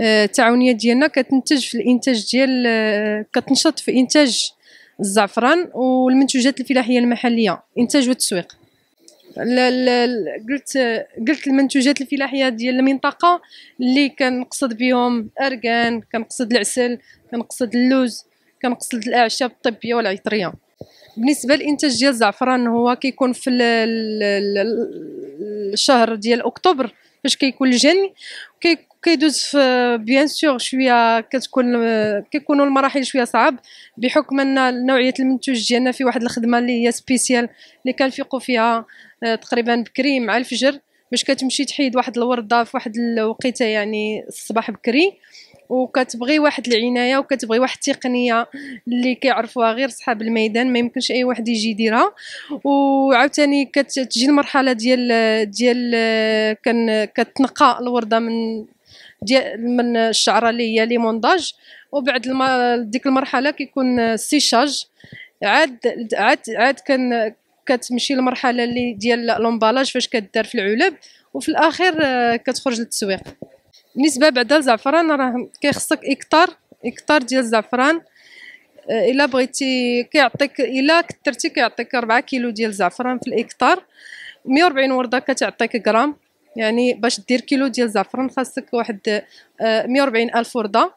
التعاونيه آه، ديالنا كتنتج في الانتاج ديال آه، كتنشط في انتاج الزعفران والمنتوجات الفلاحيه المحليه انتاج والتسويق قلت قلت المنتوجات الفلاحيه ديال المنطقه اللي كنقصد بهم اركان كنقصد العسل كنقصد اللوز كنقصد الاعشاب الطبيه والعطريه بالنسبه للانتاج ديال الزعفران هو كيكون في الشهر ديال اكتوبر فاش كيكون الجن كيدوز في بيان سور شويه كتكون كيكونوا المراحل شويه صعب بحكم ان نوعيه المنتوج ديالنا في واحد الخدمه اللي هي سبيسيال اللي كنفيقوا فيها آه، تقريبا بكري مع الفجر باش كتمشي تحيد واحد الورده في واحد الوقيته يعني الصباح بكري وكتبغي واحد العنايه وكتبغي واحد التقنيه اللي كيعرفوها غير صحاب الميدان ما يمكنش اي واحد يجي يديرها وعاوتاني كتجي المرحله ديال ديال كان كتنقى الورده من ديال من الشعره اللي هي لي مونداج وبعد ديك المرحله كيكون السيشاج عاد عاد عاد كان كتمشي للمرحله اللي ديال لومبالاج فاش كدار في العلب وفي الاخير آه، كتخرج للتسويق بالنسبه بعد الزعفران راه كيخصك اكتار اكتار ديال الزعفران آه، الا بغيتي كيعطيك الا كثرتي كيعطيك 4 كيلو ديال الزعفران في الاكتار 140 ورده كتعطيك غرام يعني باش دير كيلو ديال الزعفران خاصك واحد 140 آه، الف ورده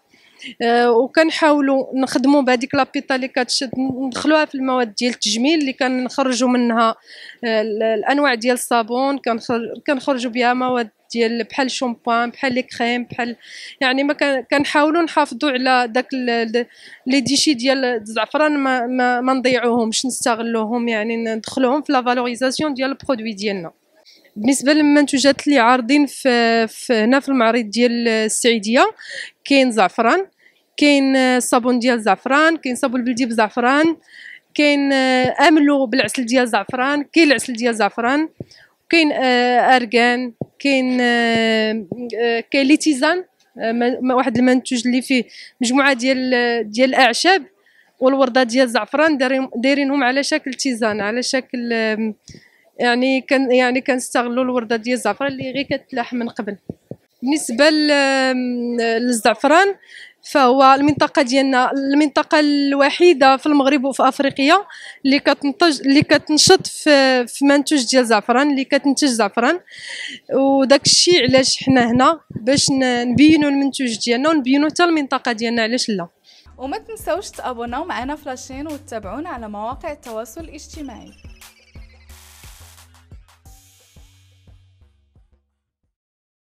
آه، وكنحاولوا نخدموا بهذيك لابيطا اللي كتشد ندخلوها في المواد ديال التجميل اللي كنخرجوا منها الانواع ديال الصابون كنخرجوا بها مواد ديال بحال الشامبان بحال لي كريم بحال يعني ما كنحاولوا نحافظوا على داك لي ديشي ديال الزعفران ما, ما, ما نضيعوهمش نستغلوهم يعني ندخلوهم في لا فالوريزاسيون ديال البرودوي ديالنا بالنسبه للمنتوجات اللي عارضين في, في هنا في المعرض ديال السعيديه كاين زعفران كاين الصابون ديال الزعفران كاين صابون بلدي بزعفران كاين آه، املو بالعسل ديال الزعفران كاين العسل ديال الزعفران كاين آه، ارغان كاين آه، كاين تيزان آه، واحد المنتوج اللي فيه مجموعه ديال ديال الاعشاب والورده ديال الزعفران دايرينهم على شكل تيزان على شكل يعني كان يعني كنستغلوا الورده ديال الزعفران اللي غير كتلاح من قبل بالنسبه للزعفران فهو المنطقه ديالنا المنطقه الوحيده في المغرب وفي افريقيا اللي كتنتج اللي كتنشط في, في منتوج ديال زعفران اللي كتنتج زعفران وداك الشيء علاش حنا هنا باش نبينوا المنتوج ديالنا ونبينوا حتى المنطقه ديالنا علاش لا وما تنساوش تابوناو معنا فلاشين وتتابعونا على مواقع التواصل الاجتماعي